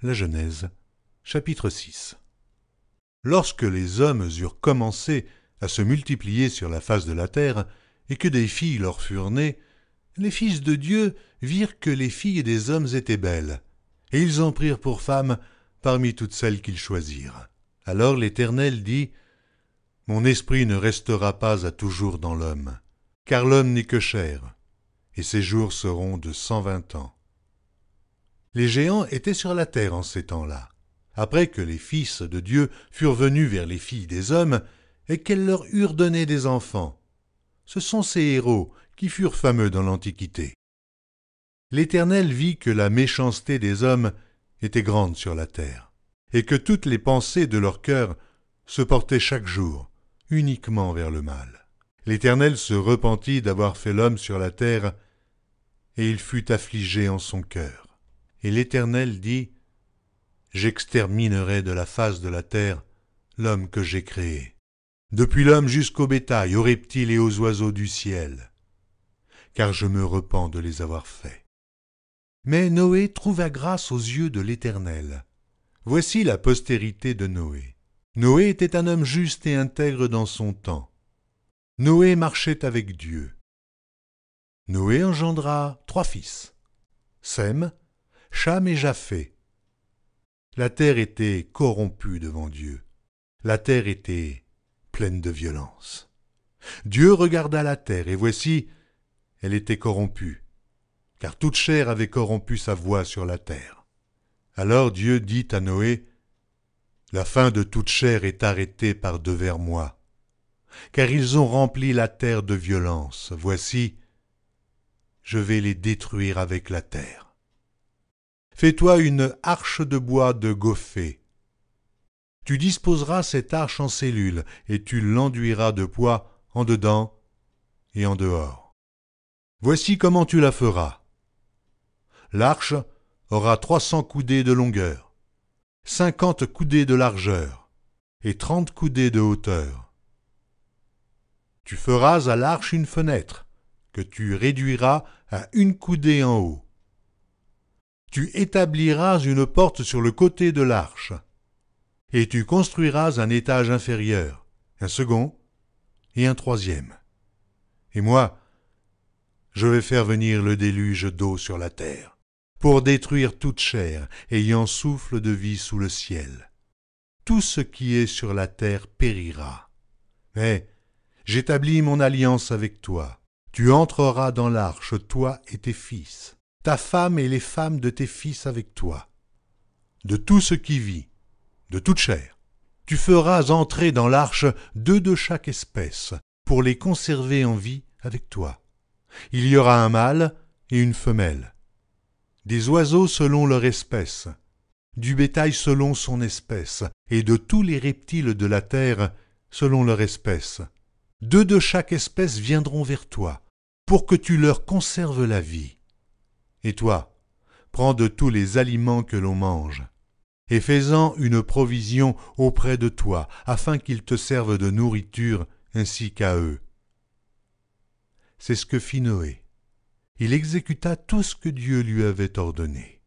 La Genèse, chapitre 6 Lorsque les hommes eurent commencé à se multiplier sur la face de la terre, et que des filles leur furent nées, les fils de Dieu virent que les filles des hommes étaient belles, et ils en prirent pour femmes parmi toutes celles qu'ils choisirent. Alors l'Éternel dit, Mon esprit ne restera pas à toujours dans l'homme, car l'homme n'est que chair, et ses jours seront de cent vingt ans les géants étaient sur la terre en ces temps-là, après que les fils de Dieu furent venus vers les filles des hommes, et qu'elles leur eurent donné des enfants. Ce sont ces héros qui furent fameux dans l'Antiquité. L'Éternel vit que la méchanceté des hommes était grande sur la terre, et que toutes les pensées de leur cœur se portaient chaque jour uniquement vers le mal. L'Éternel se repentit d'avoir fait l'homme sur la terre, et il fut affligé en son cœur et l'Éternel dit, J'exterminerai de la face de la terre l'homme que j'ai créé, depuis l'homme jusqu'au bétail, aux reptiles et aux oiseaux du ciel, car je me repens de les avoir faits. Mais Noé trouva grâce aux yeux de l'Éternel. Voici la postérité de Noé. Noé était un homme juste et intègre dans son temps. Noé marchait avec Dieu. Noé engendra trois fils, Sem, Cham et japheth La terre était corrompue devant Dieu. La terre était pleine de violence. Dieu regarda la terre, et voici, elle était corrompue, car toute chair avait corrompu sa voix sur la terre. Alors Dieu dit à Noé, La fin de toute chair est arrêtée par devers moi, car ils ont rempli la terre de violence. Voici, je vais les détruire avec la terre. Fais-toi une arche de bois de gophée. Tu disposeras cette arche en cellules, et tu l'enduiras de poids en dedans et en dehors. Voici comment tu la feras. L'arche aura trois cents coudées de longueur, cinquante coudées de largeur et trente coudées de hauteur. Tu feras à l'arche une fenêtre que tu réduiras à une coudée en haut tu établiras une porte sur le côté de l'arche, et tu construiras un étage inférieur, un second et un troisième. Et moi, je vais faire venir le déluge d'eau sur la terre, pour détruire toute chair ayant souffle de vie sous le ciel. Tout ce qui est sur la terre périra. Mais j'établis mon alliance avec toi. Tu entreras dans l'arche, toi et tes fils, femme et les femmes de tes fils avec toi, de tout ce qui vit, de toute chair. Tu feras entrer dans l'arche deux de chaque espèce, pour les conserver en vie avec toi. Il y aura un mâle et une femelle. Des oiseaux selon leur espèce, du bétail selon son espèce, et de tous les reptiles de la terre selon leur espèce. Deux de chaque espèce viendront vers toi, pour que tu leur conserves la vie. Et toi, prends de tous les aliments que l'on mange, et fais-en une provision auprès de toi, afin qu'ils te servent de nourriture ainsi qu'à eux. C'est ce que fit Noé. Il exécuta tout ce que Dieu lui avait ordonné.